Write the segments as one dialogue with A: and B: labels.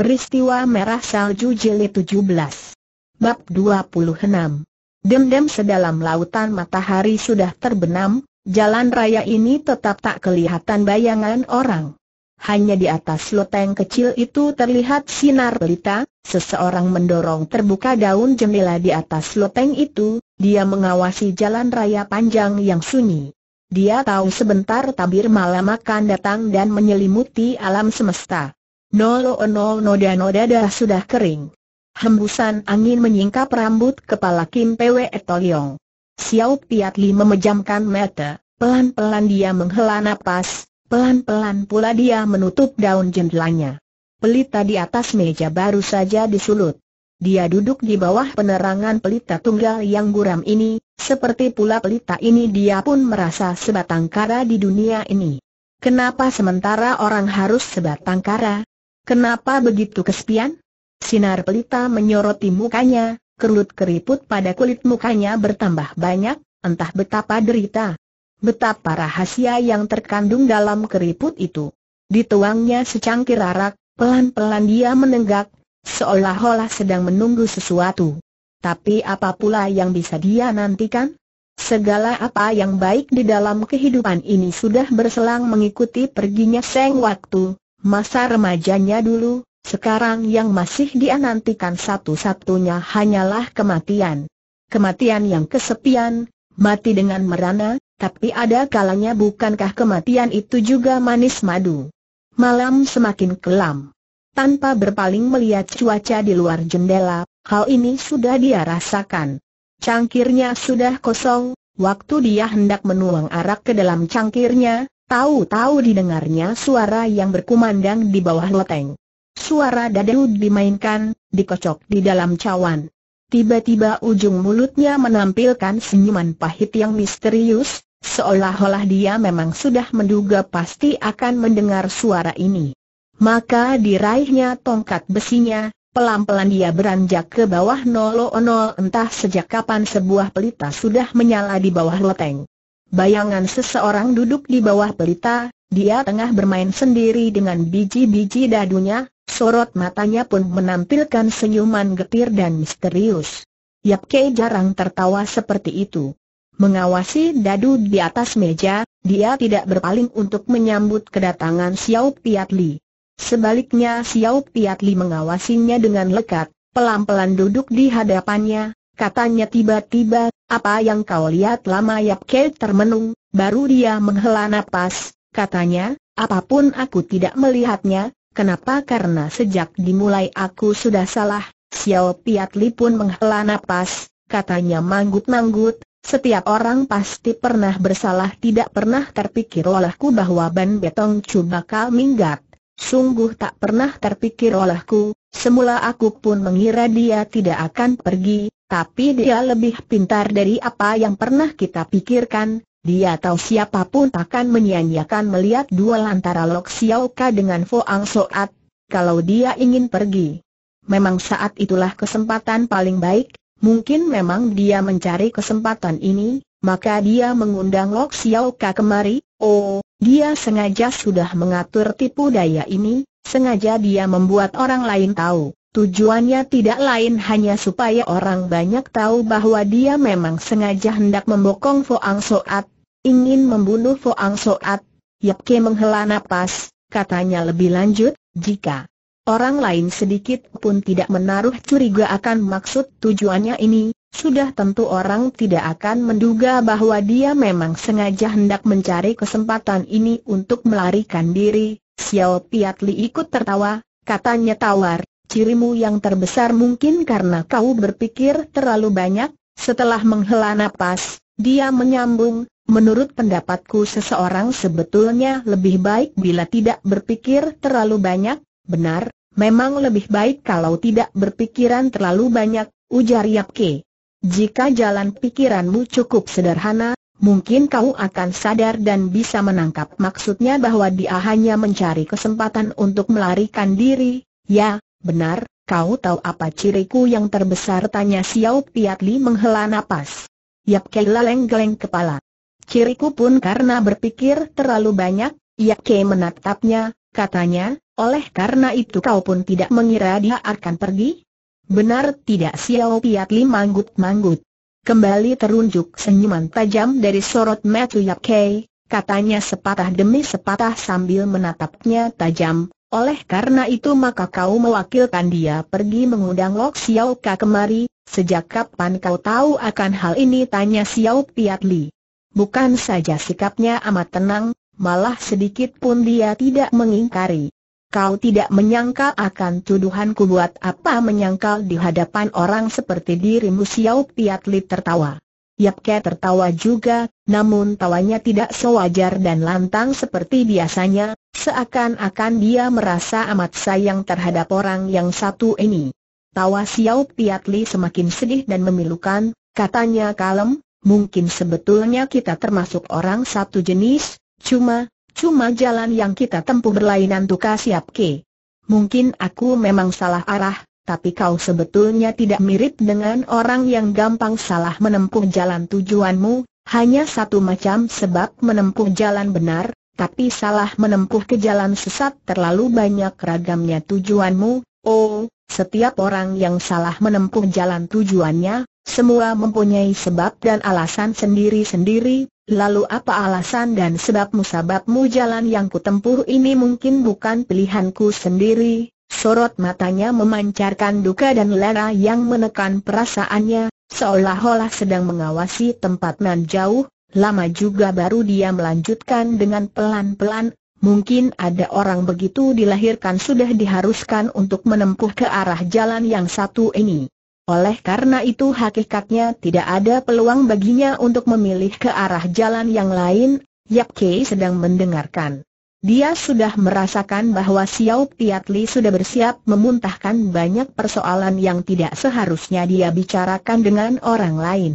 A: Peristiwa Merah Salju Jilid 17 Bab 26 Dendam sedalam lautan matahari sudah terbenam, jalan raya ini tetap tak kelihatan bayangan orang. Hanya di atas loteng kecil itu terlihat sinar pelita, seseorang mendorong terbuka daun jendela di atas loteng itu, dia mengawasi jalan raya panjang yang sunyi. Dia tahu sebentar tabir malam akan datang dan menyelimuti alam semesta. Nolo nol noda-noda dah sudah kering. Hembusan angin menyingkap rambut kepala Kim Pwe Tolyong. Xiao Piat Li memejamkan mata, pelan-pelan dia menghela nafas. pelan-pelan pula dia menutup daun jendelanya. Pelita di atas meja baru saja disulut. Dia duduk di bawah penerangan pelita tunggal yang guram ini, seperti pula pelita ini dia pun merasa sebatang kara di dunia ini. Kenapa sementara orang harus sebatang kara? Kenapa begitu kesepian? Sinar pelita menyoroti mukanya, kerut keriput pada kulit mukanya bertambah banyak, entah betapa derita. Betapa rahasia yang terkandung dalam keriput itu. Dituangnya secangkir arak, pelan-pelan dia menenggak, seolah-olah sedang menunggu sesuatu. Tapi apa pula yang bisa dia nantikan? Segala apa yang baik di dalam kehidupan ini sudah berselang mengikuti perginya seng waktu, Masa remajanya dulu, sekarang yang masih dia nantikan satu-satunya hanyalah kematian. Kematian yang kesepian, mati dengan merana, tapi ada kalanya bukankah kematian itu juga manis madu. Malam semakin kelam. Tanpa berpaling melihat cuaca di luar jendela, hal ini sudah dia rasakan. Cangkirnya sudah kosong, waktu dia hendak menuang arak ke dalam cangkirnya, Tahu-tahu didengarnya suara yang berkumandang di bawah loteng. Suara dadu dimainkan, dikocok di dalam cawan. Tiba-tiba ujung mulutnya menampilkan senyuman pahit yang misterius, seolah-olah dia memang sudah menduga pasti akan mendengar suara ini. Maka diraihnya tongkat besinya, pelan-pelan dia beranjak ke bawah nol nol entah sejak kapan sebuah pelita sudah menyala di bawah loteng. Bayangan seseorang duduk di bawah pelita, dia tengah bermain sendiri dengan biji-biji dadunya, sorot matanya pun menampilkan senyuman getir dan misterius. Yap Kei jarang tertawa seperti itu. Mengawasi dadu di atas meja, dia tidak berpaling untuk menyambut kedatangan Xiao Piat Li. Sebaliknya Xiao Piat Li mengawasinya dengan lekat, pelan-pelan duduk di hadapannya, katanya tiba-tiba, apa yang kau lihat lama Yap Kei termenung, baru dia menghela nafas, katanya, apapun aku tidak melihatnya, kenapa karena sejak dimulai aku sudah salah, Xiao Piat Li pun menghela nafas, katanya manggut-manggut, setiap orang pasti pernah bersalah tidak pernah terpikir olehku bahwa Ban Betong Chu bakal minggat. Sungguh tak pernah terpikir olehku, semula aku pun mengira dia tidak akan pergi, tapi dia lebih pintar dari apa yang pernah kita pikirkan, dia tahu siapapun akan menyanyiakan melihat duel antara Lok Xiao Ka dengan Fuang Soat, kalau dia ingin pergi. Memang saat itulah kesempatan paling baik, mungkin memang dia mencari kesempatan ini, maka dia mengundang Lok Xiao Ka kemari, oh, dia sengaja sudah mengatur tipu daya ini, sengaja dia membuat orang lain tahu. Tujuannya tidak lain hanya supaya orang banyak tahu bahwa dia memang sengaja hendak membokong Foang Soat, ingin membunuh Foang Soat. Yap Ke menghela nafas, katanya lebih lanjut, jika orang lain sedikit pun tidak menaruh curiga akan maksud tujuannya ini, sudah tentu orang tidak akan menduga bahwa dia memang sengaja hendak mencari kesempatan ini untuk melarikan diri. Xiao Piatli ikut tertawa, katanya tawar, cirimu yang terbesar mungkin karena kau berpikir terlalu banyak, setelah menghela nafas, dia menyambung, menurut pendapatku seseorang sebetulnya lebih baik bila tidak berpikir terlalu banyak, benar, memang lebih baik kalau tidak berpikiran terlalu banyak, ujar Yapke. Jika jalan pikiranmu cukup sederhana, Mungkin kau akan sadar dan bisa menangkap maksudnya bahwa dia hanya mencari kesempatan untuk melarikan diri, ya, Benar, kau tahu apa ciriku yang terbesar? Tanya Xiao Piat menghela nafas. Yap Kei geleng kepala. Ciriku pun karena berpikir terlalu banyak, Yap Kei menatapnya, katanya, oleh karena itu kau pun tidak mengira dia akan pergi? Benar tidak Xiao Piat manggut-manggut. Kembali terunjuk senyuman tajam dari sorot mata Yap Kei, katanya sepatah demi sepatah sambil menatapnya tajam, oleh karena itu maka kau mewakilkan dia pergi mengundang Lok Xiao Ka kemari, sejak kapan kau tahu akan hal ini tanya Xiao Piat Li. Bukan saja sikapnya amat tenang, malah sedikit pun dia tidak mengingkari. Kau tidak menyangka akan tuduhanku buat apa menyangkal di hadapan orang seperti dirimu Xiao Piat Li tertawa. Siapke tertawa juga, namun tawanya tidak sewajar dan lantang seperti biasanya, seakan-akan dia merasa amat sayang terhadap orang yang satu ini. Tawa Xiao Li semakin sedih dan memilukan, katanya kalem, mungkin sebetulnya kita termasuk orang satu jenis, cuma, cuma jalan yang kita tempuh berlainan tukas siap ke. Mungkin aku memang salah arah, tapi kau sebetulnya tidak mirip dengan orang yang gampang salah menempuh jalan tujuanmu, hanya satu macam sebab menempuh jalan benar, tapi salah menempuh ke jalan sesat terlalu banyak ragamnya tujuanmu, oh, setiap orang yang salah menempuh jalan tujuannya, semua mempunyai sebab dan alasan sendiri-sendiri, lalu apa alasan dan sebabmu sebabmu jalan yang kutempuh ini mungkin bukan pilihanku sendiri, Sorot matanya memancarkan duka dan lera yang menekan perasaannya, seolah-olah sedang mengawasi tempat nan jauh, lama juga baru dia melanjutkan dengan pelan-pelan, mungkin ada orang begitu dilahirkan sudah diharuskan untuk menempuh ke arah jalan yang satu ini. Oleh karena itu hakikatnya tidak ada peluang baginya untuk memilih ke arah jalan yang lain, Yap Kei sedang mendengarkan. Dia sudah merasakan bahwa Xiao Piatli sudah bersiap memuntahkan banyak persoalan yang tidak seharusnya dia bicarakan dengan orang lain.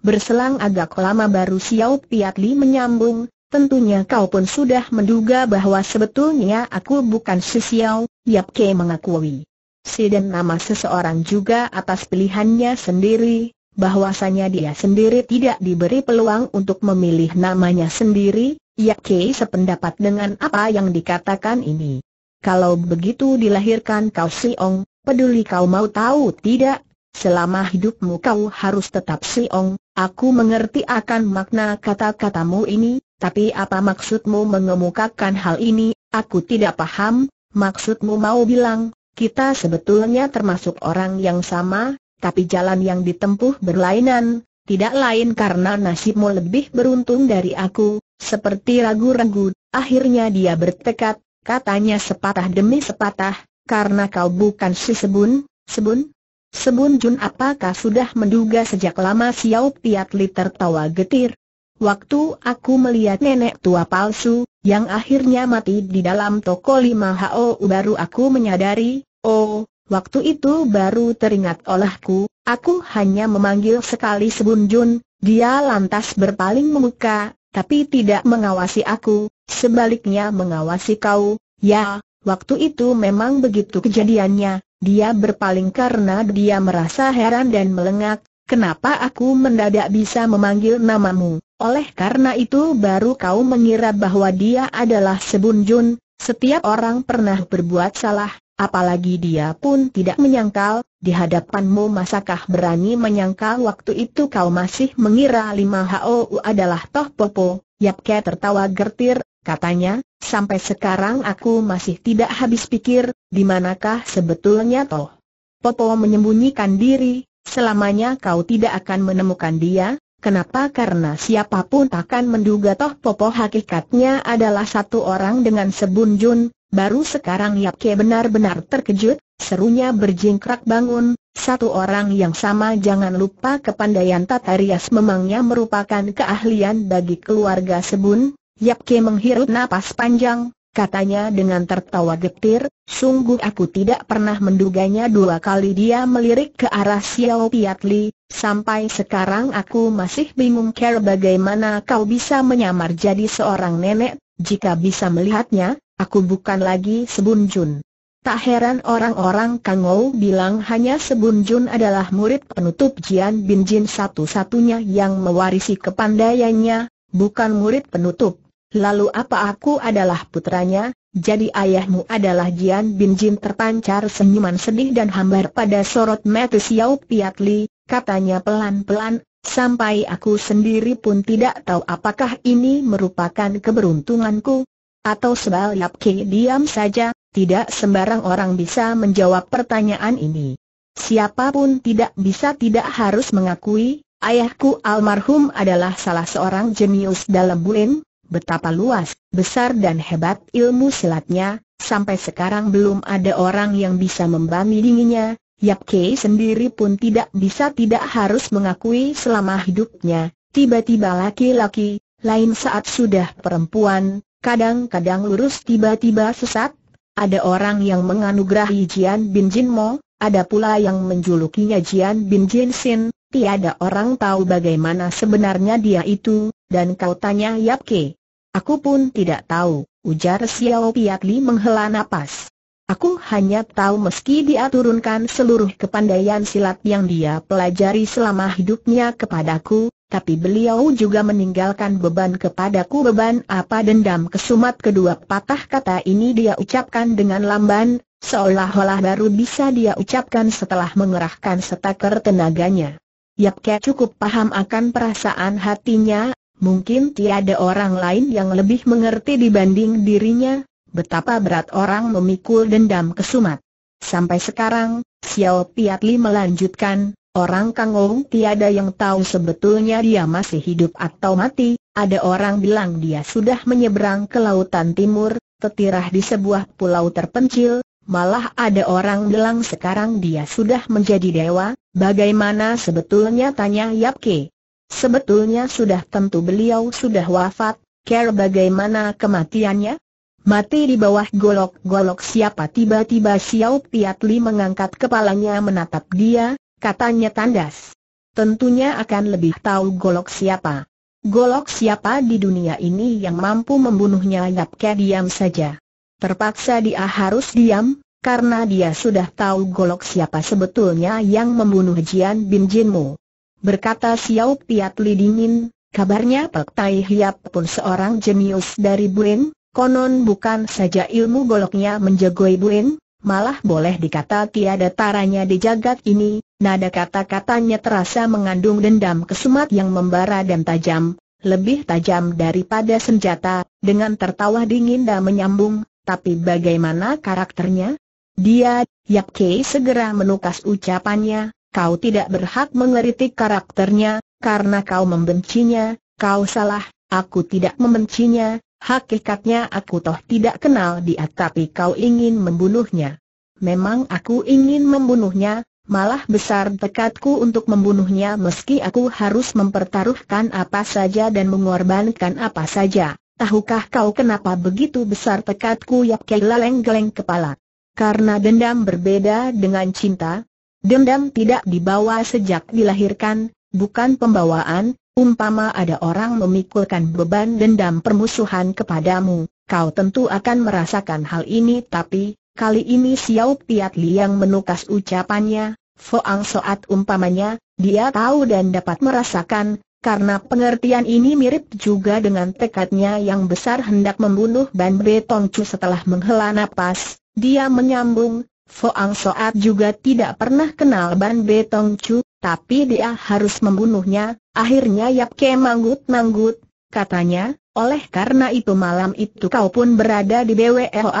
A: Berselang agak lama baru Xiao Piatli menyambung, Tentunya kau pun sudah menduga bahwa sebetulnya aku bukan si Xiao, Yap Ke mengakui. Si dan nama seseorang juga atas pilihannya sendiri, bahwasanya dia sendiri tidak diberi peluang untuk memilih namanya sendiri, Ya kei sependapat dengan apa yang dikatakan ini. Kalau begitu dilahirkan kau Siong, peduli kau mau tahu tidak? Selama hidupmu kau harus tetap Siong, aku mengerti akan makna kata-katamu ini, tapi apa maksudmu mengemukakan hal ini, aku tidak paham, maksudmu mau bilang, kita sebetulnya termasuk orang yang sama, tapi jalan yang ditempuh berlainan, tidak lain karena nasibmu lebih beruntung dari aku, seperti ragu-ragu, akhirnya dia bertekad, katanya sepatah demi sepatah, karena kau bukan si Sebun, Sebun? Sebun Jun apakah sudah menduga sejak lama Xiao Piat Li tertawa getir? Waktu aku melihat nenek tua palsu, yang akhirnya mati di dalam toko lima HO baru aku menyadari, oh, waktu itu baru teringat olehku, aku hanya memanggil sekali Sebun Jun, dia lantas berpaling membuka, tapi tidak mengawasi aku, sebaliknya mengawasi kau, ya, waktu itu memang begitu kejadiannya, dia berpaling karena dia merasa heran dan melengak, kenapa aku mendadak bisa memanggil namamu, oleh karena itu baru kau mengira bahwa dia adalah Sebunjun, setiap orang pernah berbuat salah, Apalagi dia pun tidak menyangkal, di hadapanmu masakah berani menyangkal waktu itu kau masih mengira lima HOU adalah Toh Popo, Yapke tertawa gertir, katanya, sampai sekarang aku masih tidak habis pikir, di manakah sebetulnya Toh? Popo menyembunyikan diri, selamanya kau tidak akan menemukan dia, Kenapa? Karena siapapun takkan menduga toh Popo hakikatnya adalah satu orang dengan sebunjun, Baru sekarang Yapke benar-benar terkejut, serunya berjingkrak bangun, satu orang yang sama jangan lupa kepandaian Tata Rias memangnya merupakan keahlian bagi keluarga Sebun, Yapke menghirup napas panjang, katanya dengan tertawa getir, sungguh aku tidak pernah menduganya dua kali dia melirik ke arah Xiao Piatli, Sampai sekarang aku masih bingung care bagaimana kau bisa menyamar jadi seorang nenek, jika bisa melihatnya, Aku bukan lagi Sebun Jun. Tak heran orang-orang Ou bilang hanya Sebun Jun adalah murid penutup Jian Bin Jin satu-satunya yang mewarisi kepandaiannya, bukan murid penutup. Lalu apa aku adalah putranya, jadi ayahmu adalah Jian Bin Jin terpancar senyuman sedih dan hambar pada sorot mata Xiao Piatli, katanya pelan-pelan, sampai aku sendiri pun tidak tahu apakah ini merupakan keberuntunganku, atau sebal Ki diam saja, tidak sembarang orang bisa menjawab pertanyaan ini. Siapapun tidak bisa tidak harus mengakui, ayahku almarhum adalah salah seorang jenius dalam bulim, betapa luas, besar dan hebat ilmu silatnya, sampai sekarang belum ada orang yang bisa membandinginya, Yap Kei sendiri pun tidak bisa tidak harus mengakui selama hidupnya, tiba-tiba laki-laki, lain saat sudah perempuan, kadang-kadang lurus tiba-tiba sesat, ada orang yang menganugerahi Jian Bin Jin Mo, ada pula yang menjulukinya Jian Bin Jin Sin, tiada orang tahu bagaimana sebenarnya dia itu, dan kau tanya Yap Ke. Aku pun tidak tahu, ujar Xiao Piat Li menghela nafas. Aku hanya tahu meski dia turunkan seluruh kepandaian silat yang dia pelajari selama hidupnya kepadaku, tapi beliau juga meninggalkan beban kepadaku beban apa dendam kesumat kedua patah kata ini dia ucapkan dengan lamban, seolah-olah baru bisa dia ucapkan setelah mengerahkan setaker tenaganya. Yapke cukup paham akan perasaan hatinya, mungkin tiada orang lain yang lebih mengerti dibanding dirinya, betapa berat orang memikul dendam kesumat. Sampai sekarang, Xiao Piatli melanjutkan, Orang Kangong tiada yang tahu sebetulnya dia masih hidup atau mati, ada orang bilang dia sudah menyeberang ke lautan timur, tetirah di sebuah pulau terpencil, malah ada orang bilang sekarang dia sudah menjadi dewa, bagaimana sebetulnya tanya Yap Yapke. Sebetulnya sudah tentu beliau sudah wafat, care bagaimana kematiannya? Mati di bawah golok-golok siapa tiba-tiba Xiao Piatli mengangkat kepalanya menatap dia, Katanya tandas. Tentunya akan lebih tahu golok siapa. Golok siapa di dunia ini yang mampu membunuhnya Yap Ke diam saja. Terpaksa dia harus diam, karena dia sudah tahu golok siapa sebetulnya yang membunuh Jian Bin Jinmu. Berkata Xiao Piat Li dingin, kabarnya Pek Tai Hiap pun seorang jenius dari Buin, konon bukan saja ilmu goloknya menjagoi Buin, malah boleh dikata tiada taranya di jagat ini, Nada kata-katanya terasa mengandung dendam kesumat yang membara dan tajam, lebih tajam daripada senjata, dengan tertawa dingin dan menyambung, tapi bagaimana karakternya? Dia, Yap Kei segera menukas ucapannya, kau tidak berhak mengeritik karakternya, karena kau membencinya, kau salah, aku tidak membencinya, hakikatnya aku toh tidak kenal dia tapi kau ingin membunuhnya. Memang aku ingin membunuhnya, Malah besar tekadku untuk membunuhnya meski aku harus mempertaruhkan apa saja dan mengorbankan apa saja. Tahukah kau kenapa begitu besar tekadku Yap Kei geleng kepala? Karena dendam berbeda dengan cinta. Dendam tidak dibawa sejak dilahirkan, bukan pembawaan, umpama ada orang memikulkan beban dendam permusuhan kepadamu, kau tentu akan merasakan hal ini tapi, Kali ini Xiao Piat Liang menukas ucapannya, Foang Soat umpamanya, dia tahu dan dapat merasakan, karena pengertian ini mirip juga dengan tekadnya yang besar hendak membunuh Ban Tongcu. setelah menghela nafas, dia menyambung, Foang Soat juga tidak pernah kenal Ban Tongcu, tapi dia harus membunuhnya, akhirnya Yap Ke manggut-manggut, katanya, oleh karena itu malam itu kau pun berada di BWO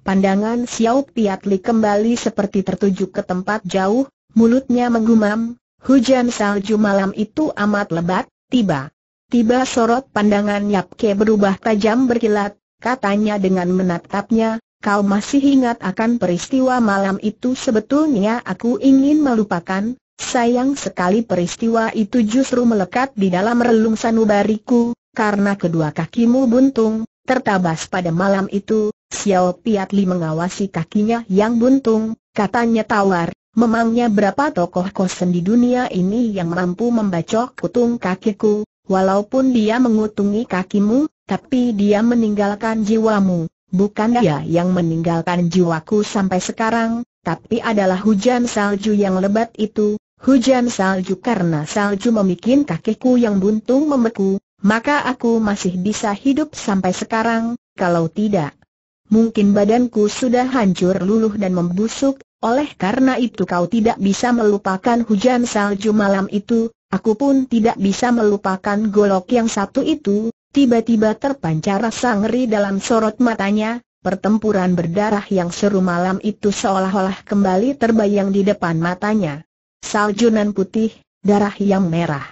A: Pandangan Xiao Piatli kembali seperti tertuju ke tempat jauh, mulutnya menggumam, hujan salju malam itu amat lebat, tiba. Tiba sorot pandangan Ke berubah tajam berkilat, katanya dengan menatapnya, kau masih ingat akan peristiwa malam itu sebetulnya aku ingin melupakan, sayang sekali peristiwa itu justru melekat di dalam relung sanubariku, karena kedua kakimu buntung, tertabas pada malam itu, Xiao Li mengawasi kakinya yang buntung, katanya tawar, memangnya berapa tokoh kosen di dunia ini yang mampu membacok kutung kakiku, walaupun dia mengutungi kakimu, tapi dia meninggalkan jiwamu. Bukan dia yang meninggalkan jiwaku sampai sekarang, tapi adalah hujan salju yang lebat itu, hujan salju karena salju memikin kakiku yang buntung membeku, maka aku masih bisa hidup sampai sekarang, kalau tidak, mungkin badanku sudah hancur luluh dan membusuk, oleh karena itu kau tidak bisa melupakan hujan salju malam itu, aku pun tidak bisa melupakan golok yang satu itu, tiba-tiba terpancar rasa ngeri dalam sorot matanya, pertempuran berdarah yang seru malam itu seolah-olah kembali terbayang di depan matanya. Salju nan putih, darah yang merah.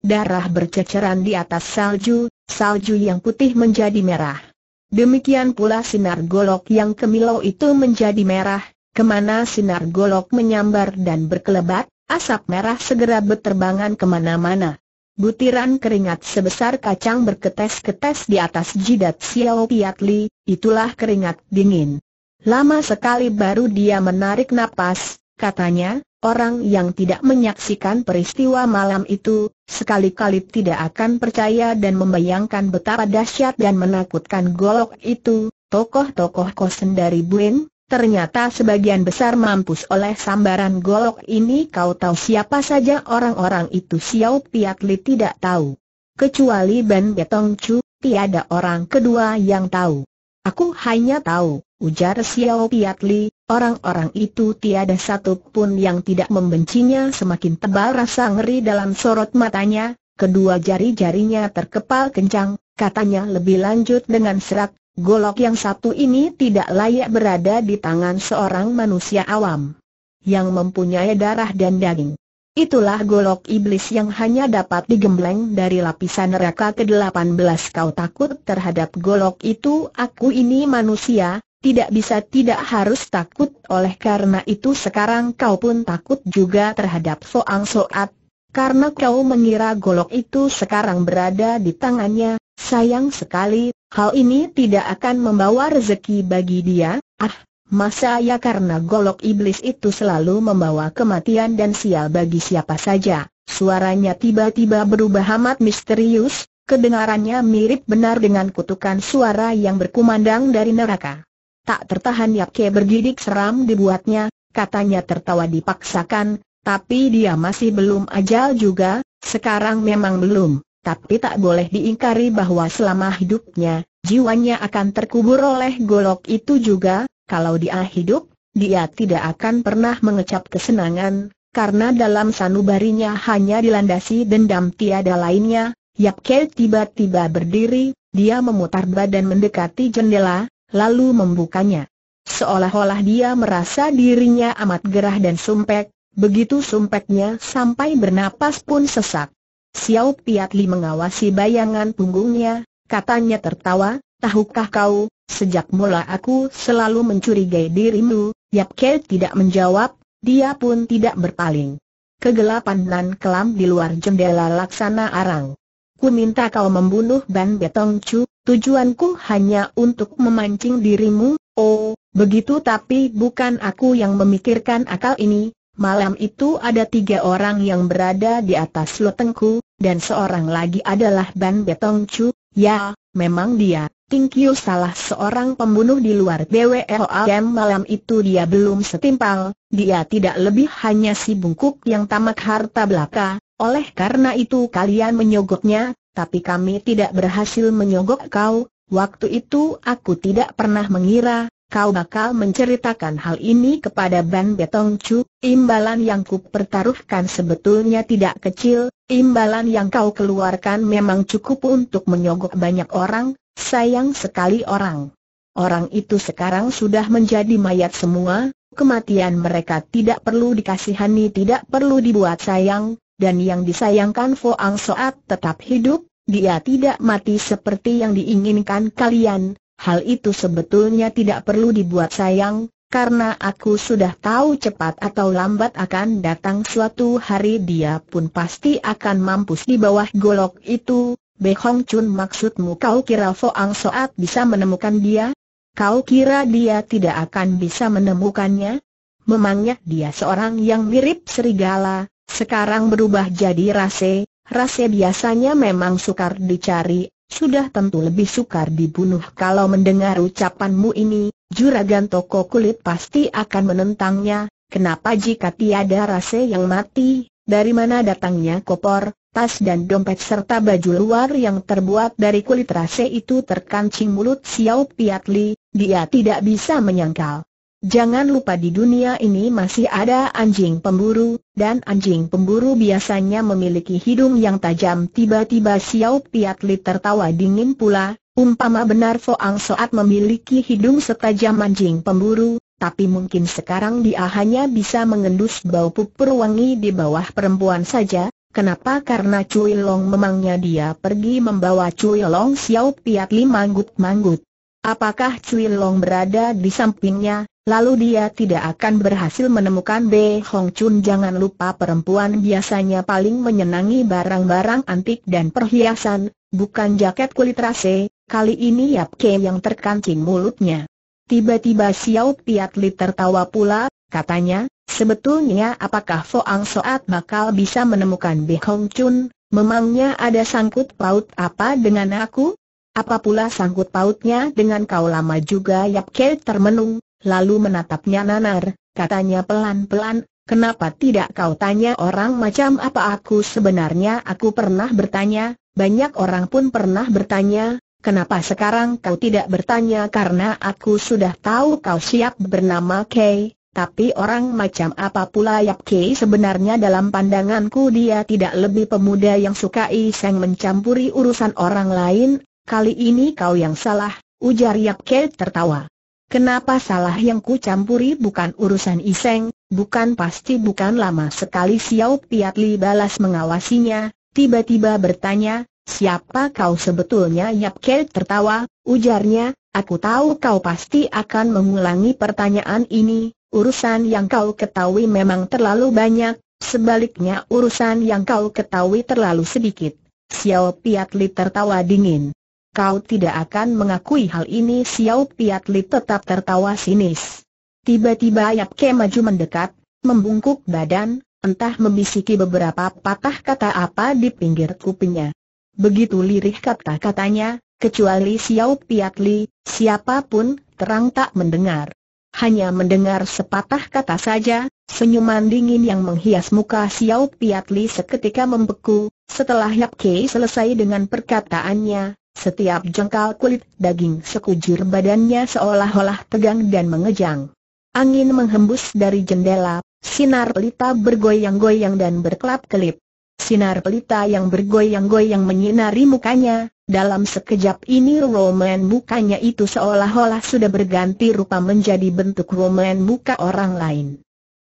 A: Darah berceceran di atas salju, salju yang putih menjadi merah. Demikian pula sinar golok yang kemilau itu menjadi merah, kemana sinar golok menyambar dan berkelebat, asap merah segera berterbangan kemana-mana. Butiran keringat sebesar kacang berketes-ketes di atas jidat Xiao Piatli, itulah keringat dingin. Lama sekali baru dia menarik napas, katanya, Orang yang tidak menyaksikan peristiwa malam itu, sekali-kali tidak akan percaya dan membayangkan betapa dahsyat dan menakutkan golok itu, tokoh-tokoh kosen dari Buen, ternyata sebagian besar mampus oleh sambaran golok ini kau tahu siapa saja orang-orang itu Xiao Piat tidak tahu. Kecuali Ben Betong Chu, tiada orang kedua yang tahu. Aku hanya tahu, ujar Xiao Piatli, orang-orang itu tiada satu pun yang tidak membencinya semakin tebal rasa ngeri dalam sorot matanya, kedua jari-jarinya terkepal kencang, katanya lebih lanjut dengan serak, golok yang satu ini tidak layak berada di tangan seorang manusia awam yang mempunyai darah dan daging. Itulah golok iblis yang hanya dapat digembleng dari lapisan neraka ke-18 kau takut terhadap golok itu aku ini manusia, tidak bisa tidak harus takut oleh karena itu sekarang kau pun takut juga terhadap soang soat, karena kau mengira golok itu sekarang berada di tangannya, sayang sekali, hal ini tidak akan membawa rezeki bagi dia, ah Masa ya karena golok iblis itu selalu membawa kematian dan sial bagi siapa saja. Suaranya tiba-tiba berubah amat misterius, kedengarannya mirip benar dengan kutukan suara yang berkumandang dari neraka. Tak tertahan Yapke bergidik seram dibuatnya, katanya tertawa dipaksakan, tapi dia masih belum ajal juga, sekarang memang belum, tapi tak boleh diingkari bahwa selama hidupnya, jiwanya akan terkubur oleh golok itu juga, kalau dia hidup, dia tidak akan pernah mengecap kesenangan, karena dalam sanubarinya hanya dilandasi dendam tiada lainnya, Yap Kel tiba-tiba berdiri, dia memutar badan mendekati jendela, lalu membukanya. Seolah-olah dia merasa dirinya amat gerah dan sumpek, begitu sumpeknya sampai bernapas pun sesak. Xiao Piatli mengawasi bayangan punggungnya, katanya tertawa, Tahukah kau, sejak mula aku selalu mencurigai dirimu, Yap Ke tidak menjawab, dia pun tidak berpaling. Kegelapan nan kelam di luar jendela laksana arang. Ku minta kau membunuh Ban Betong Chu, tujuanku hanya untuk memancing dirimu, oh, begitu tapi bukan aku yang memikirkan akal ini. Malam itu ada tiga orang yang berada di atas lotengku, dan seorang lagi adalah Ban Betong Chu, ya, memang dia. Tingkiu salah seorang pembunuh di luar BWLAM malam itu dia belum setimpal, dia tidak lebih hanya si bungkuk yang tamak harta belaka, oleh karena itu kalian menyogoknya, tapi kami tidak berhasil menyogok kau, waktu itu aku tidak pernah mengira, kau bakal menceritakan hal ini kepada Ban Betong Chu, imbalan yang ku pertaruhkan sebetulnya tidak kecil, imbalan yang kau keluarkan memang cukup untuk menyogok banyak orang, Sayang sekali orang. Orang itu sekarang sudah menjadi mayat semua, kematian mereka tidak perlu dikasihani tidak perlu dibuat sayang, dan yang disayangkan Ang Soat tetap hidup, dia tidak mati seperti yang diinginkan kalian, hal itu sebetulnya tidak perlu dibuat sayang, karena aku sudah tahu cepat atau lambat akan datang suatu hari dia pun pasti akan mampus di bawah golok itu, Be Hong Chun maksudmu kau kira Foang Soat bisa menemukan dia? Kau kira dia tidak akan bisa menemukannya? Memangnya dia seorang yang mirip serigala, sekarang berubah jadi rase, rase biasanya memang sukar dicari, sudah tentu lebih sukar dibunuh kalau mendengar ucapanmu ini, juragan toko kulit pasti akan menentangnya, kenapa jika tiada rase yang mati, dari mana datangnya kopor, tas dan dompet serta baju luar yang terbuat dari kulit rase itu terkancing mulut Xiao Piat dia tidak bisa menyangkal. Jangan lupa di dunia ini masih ada anjing pemburu, dan anjing pemburu biasanya memiliki hidung yang tajam. Tiba-tiba Xiao Piat Li tertawa dingin pula, umpama benar Foang Soat memiliki hidung setajam anjing pemburu, tapi mungkin sekarang dia hanya bisa mengendus bau pupur wangi di bawah perempuan saja, Kenapa? Karena Cui Long memangnya dia pergi membawa Cui Long Xiao Piat Li manggut-manggut. Apakah Cui Long berada di sampingnya, lalu dia tidak akan berhasil menemukan B. Hong Chun Jangan lupa perempuan biasanya paling menyenangi barang-barang antik dan perhiasan, bukan jaket kulit rase, kali ini Yap Ke yang terkancing mulutnya. Tiba-tiba Xiao Piat Li tertawa pula, katanya, Sebetulnya apakah Foang Soat bakal bisa menemukan Bih Hong Chun, memangnya ada sangkut paut apa dengan aku? Apa pula sangkut pautnya dengan kau lama juga Yap Ke termenung, lalu menatapnya nanar, katanya pelan-pelan, kenapa tidak kau tanya orang macam apa aku sebenarnya aku pernah bertanya, banyak orang pun pernah bertanya, Kenapa sekarang kau tidak bertanya karena aku sudah tahu kau siap bernama Kei, tapi orang macam apa pula Yap Kei sebenarnya dalam pandanganku dia tidak lebih pemuda yang suka iseng mencampuri urusan orang lain, kali ini kau yang salah, ujar Yap Kei tertawa. Kenapa salah yang ku campuri bukan urusan iseng, bukan pasti bukan lama sekali Xiao Piat Li balas mengawasinya, tiba-tiba bertanya, siapa kau sebetulnya Yap Kei tertawa, ujarnya, aku tahu kau pasti akan mengulangi pertanyaan ini, Urusan yang kau ketahui memang terlalu banyak, sebaliknya urusan yang kau ketahui terlalu sedikit. Xiao Piatli tertawa dingin. Kau tidak akan mengakui hal ini Xiao Piatli tetap tertawa sinis. Tiba-tiba Yap Ke maju mendekat, membungkuk badan, entah membisiki beberapa patah kata apa di pinggir kupingnya. Begitu lirih kata-katanya, kecuali Xiao Piatli, siapapun terang tak mendengar hanya mendengar sepatah kata saja, senyuman dingin yang menghias muka Xiao Piatli seketika membeku, setelah Yap Kei selesai dengan perkataannya, setiap jengkal kulit daging sekujur badannya seolah-olah tegang dan mengejang. Angin menghembus dari jendela, sinar pelita bergoyang-goyang dan berkelap-kelip. Sinar pelita yang bergoyang-goyang menyinari mukanya, dalam sekejap ini Roman mukanya itu seolah-olah sudah berganti rupa menjadi bentuk Roman muka orang lain.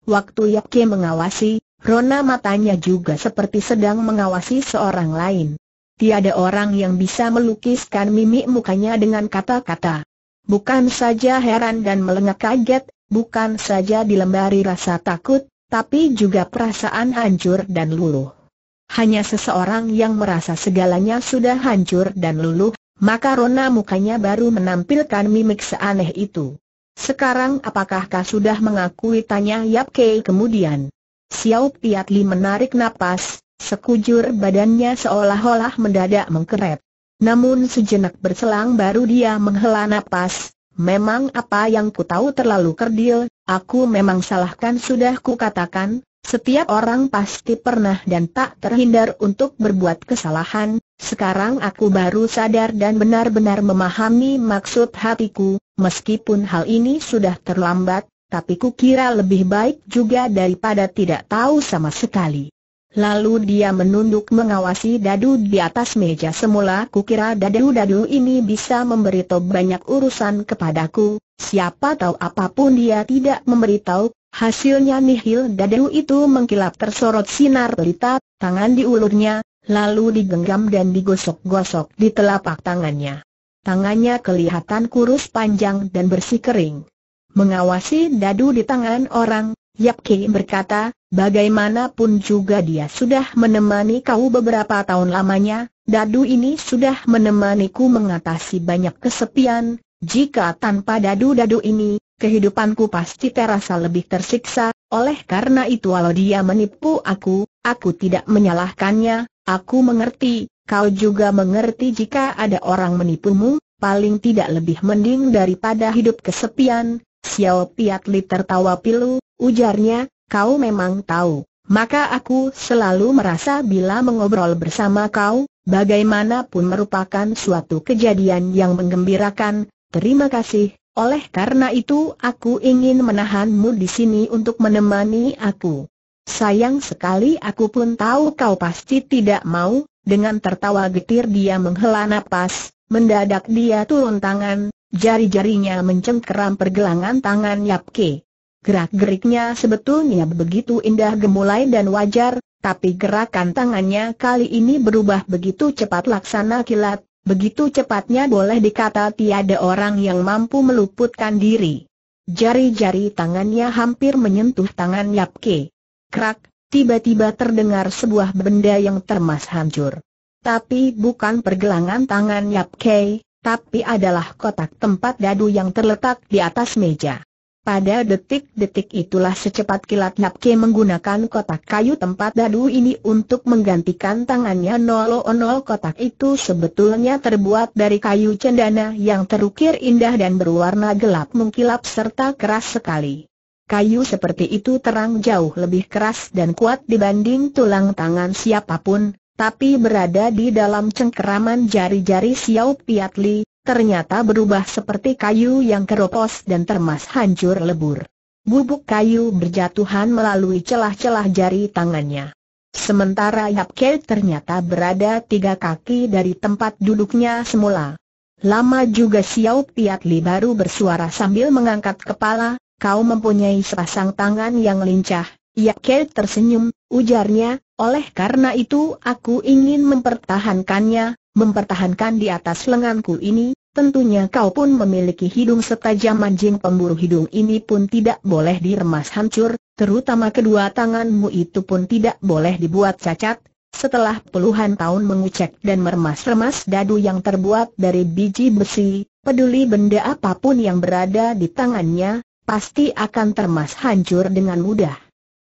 A: Waktu Yoke mengawasi, Rona matanya juga seperti sedang mengawasi seorang lain. Tiada orang yang bisa melukiskan mimik mukanya dengan kata-kata. Bukan saja heran dan melengak kaget, bukan saja dilembari rasa takut, tapi juga perasaan hancur dan luluh. Hanya seseorang yang merasa segalanya sudah hancur dan luluh, maka rona mukanya baru menampilkan mimik seaneh itu. Sekarang apakah kau sudah mengakui tanya Yap Kei kemudian? Xiao Piat Li menarik napas, sekujur badannya seolah-olah mendadak mengkeret. Namun sejenak berselang baru dia menghela napas, memang apa yang ku tahu terlalu kerdil, aku memang salahkan sudah ku katakan, setiap orang pasti pernah dan tak terhindar untuk berbuat kesalahan, sekarang aku baru sadar dan benar-benar memahami maksud hatiku, meskipun hal ini sudah terlambat, tapi kukira lebih baik juga daripada tidak tahu sama sekali. Lalu dia menunduk mengawasi dadu di atas meja semula kukira dadu-dadu ini bisa memberitahu banyak urusan kepadaku, siapa tahu apapun dia tidak memberitahu, hasilnya nihil dadu itu mengkilap tersorot sinar pelita, tangan diulurnya, lalu digenggam dan digosok-gosok di telapak tangannya. Tangannya kelihatan kurus panjang dan bersih kering. Mengawasi dadu di tangan orang, Yap Kei berkata, Bagaimanapun juga dia sudah menemani kau beberapa tahun lamanya, dadu ini sudah menemaniku mengatasi banyak kesepian, jika tanpa dadu-dadu ini, kehidupanku pasti terasa lebih tersiksa, oleh karena itu walau dia menipu aku, aku tidak menyalahkannya, aku mengerti, kau juga mengerti jika ada orang menipumu, paling tidak lebih mending daripada hidup kesepian, Xiao Piatli tertawa pilu, ujarnya, kau memang tahu. Maka aku selalu merasa bila mengobrol bersama kau, bagaimanapun merupakan suatu kejadian yang menggembirakan, terima kasih, oleh karena itu aku ingin menahanmu di sini untuk menemani aku. Sayang sekali aku pun tahu kau pasti tidak mau, dengan tertawa getir dia menghela napas, mendadak dia turun tangan, jari-jarinya mencengkeram pergelangan tangan Yapke. Gerak-geriknya sebetulnya begitu indah gemulai dan wajar, tapi gerakan tangannya kali ini berubah begitu cepat laksana kilat, begitu cepatnya boleh dikata tiada orang yang mampu meluputkan diri. Jari-jari tangannya hampir menyentuh tangan Ke. Krak, tiba-tiba terdengar sebuah benda yang termas hancur. Tapi bukan pergelangan tangan Yap Ke, tapi adalah kotak tempat dadu yang terletak di atas meja. Pada detik-detik itulah secepat kilat Napke menggunakan kotak kayu tempat dadu ini untuk menggantikan tangannya nol nol kotak itu sebetulnya terbuat dari kayu cendana yang terukir indah dan berwarna gelap mengkilap serta keras sekali. Kayu seperti itu terang jauh lebih keras dan kuat dibanding tulang tangan siapapun, tapi berada di dalam cengkeraman jari-jari Xiao Piatli, ternyata berubah seperti kayu yang keropos dan termas hancur lebur. Bubuk kayu berjatuhan melalui celah-celah jari tangannya. Sementara Yap Kei ternyata berada tiga kaki dari tempat duduknya semula. Lama juga Xiao Piat Li baru bersuara sambil mengangkat kepala, kau mempunyai sepasang tangan yang lincah, Yap Kei tersenyum, ujarnya, oleh karena itu aku ingin mempertahankannya, mempertahankan di atas lenganku ini, Tentunya kau pun memiliki hidung setajam anjing pemburu hidung ini pun tidak boleh diremas hancur, terutama kedua tanganmu itu pun tidak boleh dibuat cacat. Setelah puluhan tahun mengucek dan meremas-remas dadu yang terbuat dari biji besi, peduli benda apapun yang berada di tangannya, pasti akan termas hancur dengan mudah.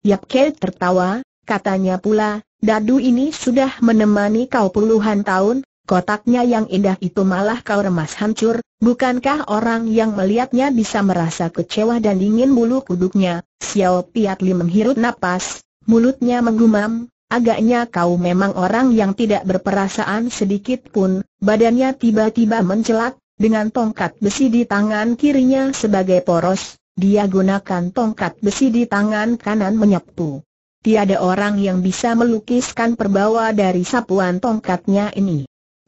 A: Yap Kel tertawa, katanya pula, dadu ini sudah menemani kau puluhan tahun, Kotaknya yang indah itu malah kau remas hancur, bukankah orang yang melihatnya bisa merasa kecewa dan dingin bulu kuduknya? Xiao Piatli menghirup napas, mulutnya menggumam, agaknya kau memang orang yang tidak berperasaan sedikit pun, badannya tiba-tiba mencelat, dengan tongkat besi di tangan kirinya sebagai poros, dia gunakan tongkat besi di tangan kanan menyapu. Tiada orang yang bisa melukiskan perbawa dari sapuan tongkatnya ini.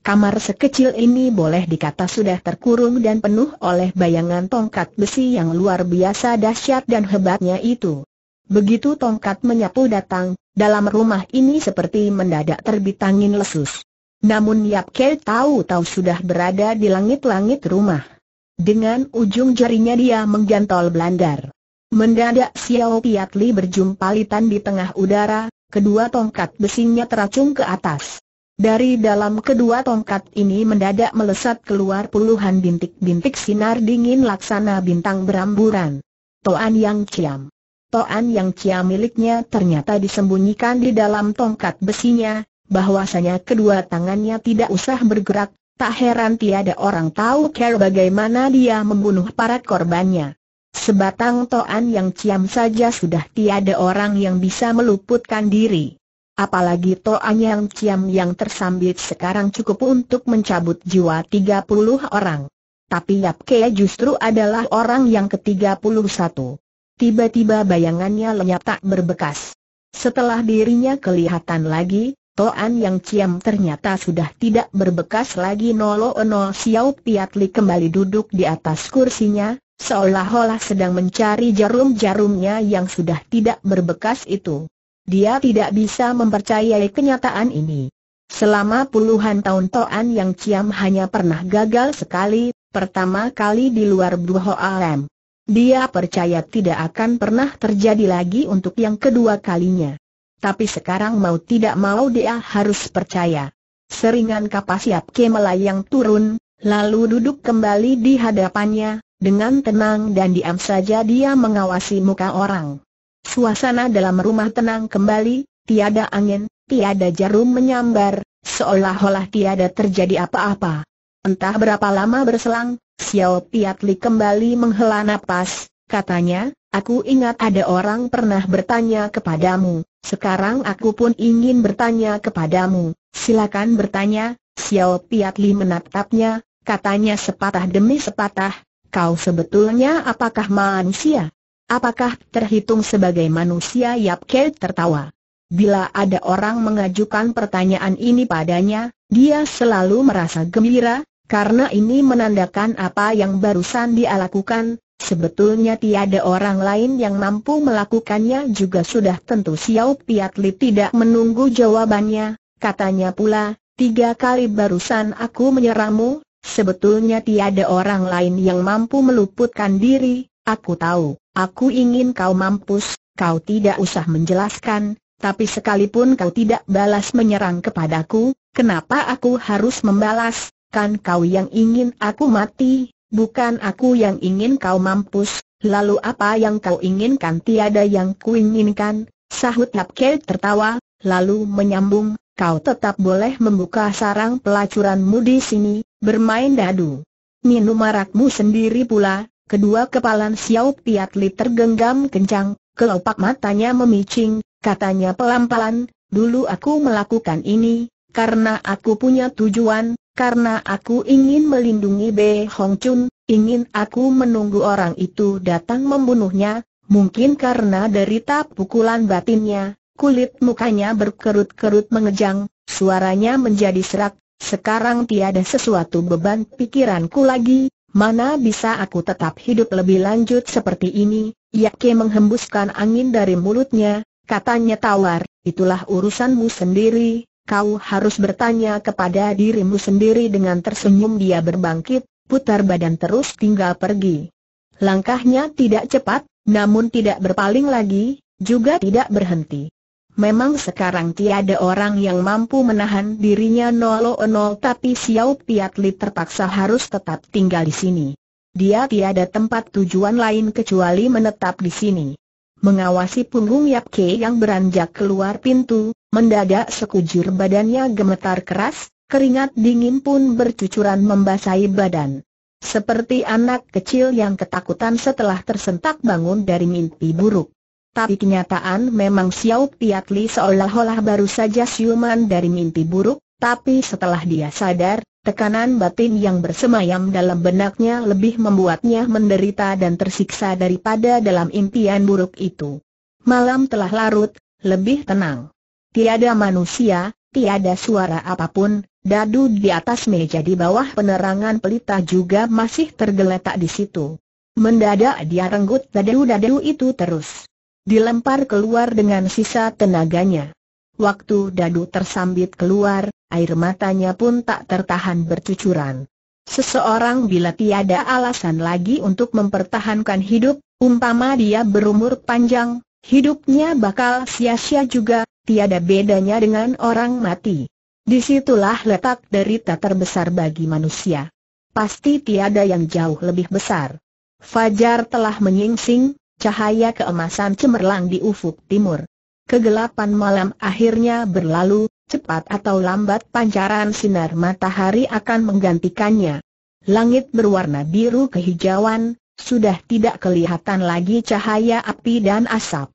A: Kamar sekecil ini boleh dikata sudah terkurung dan penuh oleh bayangan tongkat besi yang luar biasa dahsyat dan hebatnya itu. Begitu tongkat menyapu datang, dalam rumah ini seperti mendadak terbit angin lesus. Namun Yap Kei tahu-tahu sudah berada di langit-langit rumah. Dengan ujung jarinya dia menggantol belandar. Mendadak Xiao Piatli litan di tengah udara, kedua tongkat besinya teracung ke atas. Dari dalam kedua tongkat ini mendadak melesat keluar puluhan bintik-bintik sinar dingin laksana bintang beramburan. Toan Yang Ciam. Toan Yang Ciam miliknya ternyata disembunyikan di dalam tongkat besinya, bahwasanya kedua tangannya tidak usah bergerak, tak heran tiada orang tahu care bagaimana dia membunuh para korbannya. Sebatang Toan Yang Ciam saja sudah tiada orang yang bisa meluputkan diri. Apalagi Yang Ciam yang tersambit sekarang cukup untuk mencabut jiwa 30 orang. Tapi Yap Kea justru adalah orang yang ke-31. Tiba-tiba bayangannya lenyap tak berbekas. Setelah dirinya kelihatan lagi, Toan Yang Ciam ternyata sudah tidak berbekas lagi Nolo Ono Xiao Piatli kembali duduk di atas kursinya, seolah-olah sedang mencari jarum-jarumnya yang sudah tidak berbekas itu. Dia tidak bisa mempercayai kenyataan ini. Selama puluhan tahun Toan Yang Ciam hanya pernah gagal sekali, pertama kali di luar Buho Alam. Dia percaya tidak akan pernah terjadi lagi untuk yang kedua kalinya. Tapi sekarang mau tidak mau dia harus percaya. Seringan kapas siap Ke melayang turun, lalu duduk kembali di hadapannya, dengan tenang dan diam saja dia mengawasi muka orang. Suasana dalam rumah tenang kembali, tiada angin, tiada jarum menyambar, seolah-olah tiada terjadi apa-apa. Entah berapa lama berselang, Xiao Piatli kembali menghela nafas, katanya, aku ingat ada orang pernah bertanya kepadamu, sekarang aku pun ingin bertanya kepadamu, silakan bertanya, Xiao Piatli menatapnya, katanya sepatah demi sepatah, kau sebetulnya apakah manusia? Apakah terhitung sebagai manusia Yap Ke tertawa? Bila ada orang mengajukan pertanyaan ini padanya, dia selalu merasa gembira, karena ini menandakan apa yang barusan dia lakukan, sebetulnya tiada orang lain yang mampu melakukannya juga sudah tentu Xiao Piatli tidak menunggu jawabannya, katanya pula, tiga kali barusan aku menyerangmu, sebetulnya tiada orang lain yang mampu meluputkan diri, aku tahu. Aku ingin kau mampus, kau tidak usah menjelaskan, tapi sekalipun kau tidak balas menyerang kepadaku, kenapa aku harus membalas, kan kau yang ingin aku mati, bukan aku yang ingin kau mampus, lalu apa yang kau inginkan tiada yang kuinginkan, sahut Lap tertawa, lalu menyambung, kau tetap boleh membuka sarang pelacuranmu di sini, bermain dadu. Minum arakmu sendiri pula, Kedua kepalan Xiao Li tergenggam kencang, kelopak matanya memicing, katanya pelan-pelan, dulu aku melakukan ini, karena aku punya tujuan, karena aku ingin melindungi Be Hong Chun, ingin aku menunggu orang itu datang membunuhnya, mungkin karena derita pukulan batinnya, kulit mukanya berkerut-kerut mengejang, suaranya menjadi serak, sekarang tiada sesuatu beban pikiranku lagi, Mana bisa aku tetap hidup lebih lanjut seperti ini? Yake menghembuskan angin dari mulutnya, katanya tawar, itulah urusanmu sendiri, kau harus bertanya kepada dirimu sendiri dengan tersenyum dia berbangkit, putar badan terus tinggal pergi. Langkahnya tidak cepat, namun tidak berpaling lagi, juga tidak berhenti. Memang sekarang tiada orang yang mampu menahan dirinya nol oh nol tapi Xiao Piat Li terpaksa harus tetap tinggal di sini. Dia tiada tempat tujuan lain kecuali menetap di sini. Mengawasi punggung Yap Ke yang beranjak keluar pintu, mendadak sekujur badannya gemetar keras, keringat dingin pun bercucuran membasahi badan. Seperti anak kecil yang ketakutan setelah tersentak bangun dari mimpi buruk. Tapi kenyataan memang Xiao Piat Li seolah-olah baru saja siuman dari mimpi buruk, tapi setelah dia sadar, tekanan batin yang bersemayam dalam benaknya lebih membuatnya menderita dan tersiksa daripada dalam impian buruk itu. Malam telah larut, lebih tenang. Tiada manusia, tiada suara apapun, dadu di atas meja di bawah penerangan pelita juga masih tergeletak di situ. Mendadak dia renggut dadu-dadu itu terus. Dilempar keluar dengan sisa tenaganya. Waktu dadu tersambit keluar, air matanya pun tak tertahan bercucuran. Seseorang bila tiada alasan lagi untuk mempertahankan hidup, umpama dia berumur panjang, hidupnya bakal sia-sia juga, tiada bedanya dengan orang mati. Disitulah letak derita terbesar bagi manusia. Pasti tiada yang jauh lebih besar. Fajar telah menyingsing, Cahaya keemasan cemerlang di ufuk timur. Kegelapan malam akhirnya berlalu, cepat atau lambat pancaran sinar matahari akan menggantikannya. Langit berwarna biru kehijauan, sudah tidak kelihatan lagi cahaya api dan asap.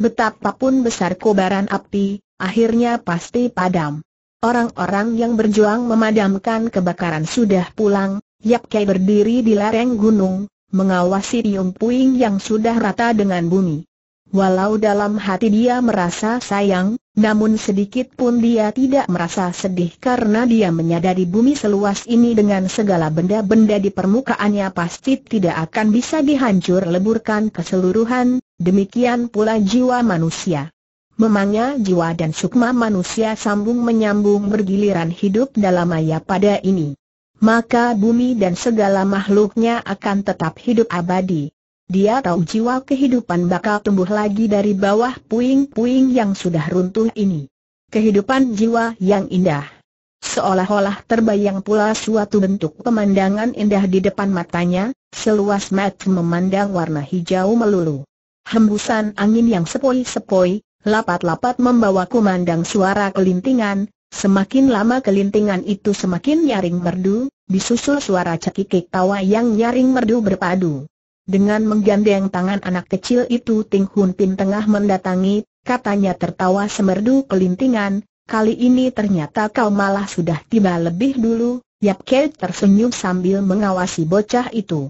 A: Betapapun besar kobaran api, akhirnya pasti padam. Orang-orang yang berjuang memadamkan kebakaran sudah pulang, Yap Kai berdiri di lereng gunung, mengawasi riung Puing yang sudah rata dengan bumi. Walau dalam hati dia merasa sayang, namun sedikit pun dia tidak merasa sedih karena dia menyadari bumi seluas ini dengan segala benda-benda di permukaannya pasti tidak akan bisa dihancur leburkan keseluruhan, demikian pula jiwa manusia. Memangnya jiwa dan sukma manusia sambung menyambung bergiliran hidup dalam maya pada ini maka bumi dan segala makhluknya akan tetap hidup abadi. Dia tahu jiwa kehidupan bakal tumbuh lagi dari bawah puing-puing yang sudah runtuh ini. Kehidupan jiwa yang indah. Seolah-olah terbayang pula suatu bentuk pemandangan indah di depan matanya, seluas mat memandang warna hijau melulu. Hembusan angin yang sepoi-sepoi, lapat-lapat membawa kumandang suara kelintingan, Semakin lama kelintingan itu semakin nyaring merdu, disusul suara cekikik tawa yang nyaring merdu berpadu. Dengan menggandeng tangan anak kecil itu Ting Hun Pin tengah mendatangi, katanya tertawa semerdu kelintingan, kali ini ternyata kau malah sudah tiba lebih dulu, Yap Kei tersenyum sambil mengawasi bocah itu.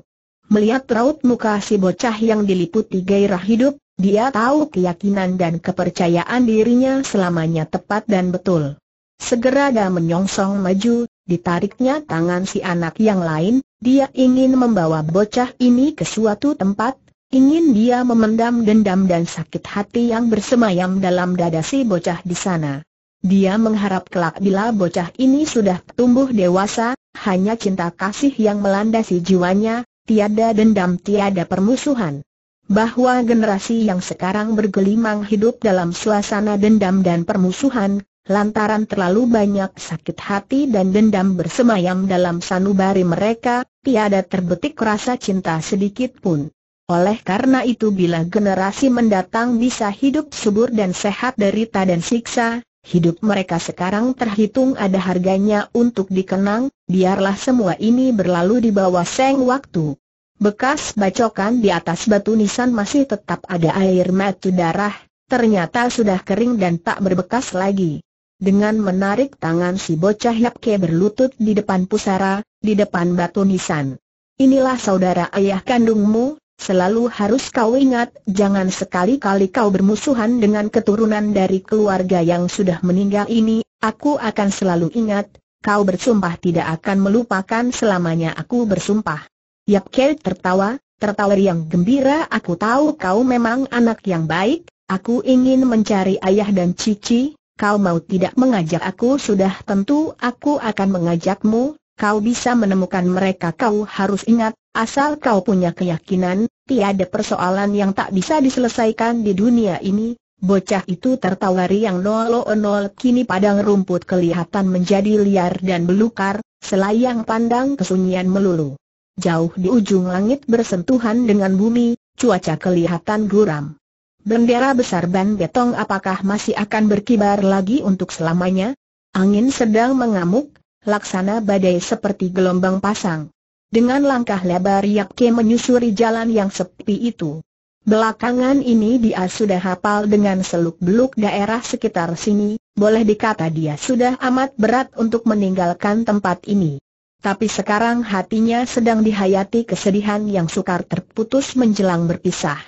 A: Melihat raut muka si bocah yang diliputi gairah hidup, dia tahu keyakinan dan kepercayaan dirinya selamanya tepat dan betul. Segera dia menyongsong maju, ditariknya tangan si anak yang lain, dia ingin membawa bocah ini ke suatu tempat, ingin dia memendam dendam dan sakit hati yang bersemayam dalam dada si bocah di sana. Dia mengharap kelak bila bocah ini sudah tumbuh dewasa, hanya cinta kasih yang melandasi jiwanya, tiada dendam tiada permusuhan bahwa generasi yang sekarang bergelimang hidup dalam suasana dendam dan permusuhan, lantaran terlalu banyak sakit hati dan dendam bersemayam dalam sanubari mereka, tiada terbetik rasa cinta sedikit pun. Oleh karena itu bila generasi mendatang bisa hidup subur dan sehat derita dan siksa, hidup mereka sekarang terhitung ada harganya untuk dikenang, biarlah semua ini berlalu di bawah seng waktu. Bekas bacokan di atas batu nisan masih tetap ada air mata darah, ternyata sudah kering dan tak berbekas lagi. Dengan menarik tangan si bocah Yapke berlutut di depan pusara, di depan batu nisan. Inilah saudara ayah kandungmu, selalu harus kau ingat, jangan sekali-kali kau bermusuhan dengan keturunan dari keluarga yang sudah meninggal ini, aku akan selalu ingat, kau bersumpah tidak akan melupakan selamanya aku bersumpah. Yapke tertawa, tertawa yang gembira aku tahu kau memang anak yang baik, aku ingin mencari ayah dan cici, kau mau tidak mengajak aku sudah tentu aku akan mengajakmu, kau bisa menemukan mereka kau harus ingat, asal kau punya keyakinan, tiada persoalan yang tak bisa diselesaikan di dunia ini, Bocah itu tertawa riang nol-nol kini padang rumput kelihatan menjadi liar dan belukar, selayang pandang kesunyian melulu. Jauh di ujung langit bersentuhan dengan bumi, cuaca kelihatan guram. Bendera besar Ban Betong apakah masih akan berkibar lagi untuk selamanya? Angin sedang mengamuk, laksana badai seperti gelombang pasang. Dengan langkah lebar Yap Ke menyusuri jalan yang sepi itu. Belakangan ini dia sudah hafal dengan seluk-beluk daerah sekitar sini, boleh dikata dia sudah amat berat untuk meninggalkan tempat ini. Tapi sekarang hatinya sedang dihayati kesedihan yang sukar terputus menjelang berpisah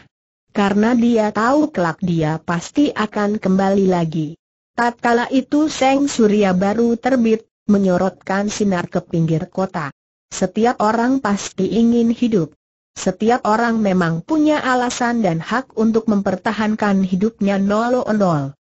A: karena dia tahu kelak dia pasti akan kembali lagi. Tatkala itu Seng Surya baru terbit, menyorotkan sinar ke pinggir kota. Setiap orang pasti ingin hidup. Setiap orang memang punya alasan dan hak untuk mempertahankan hidupnya nol-nol.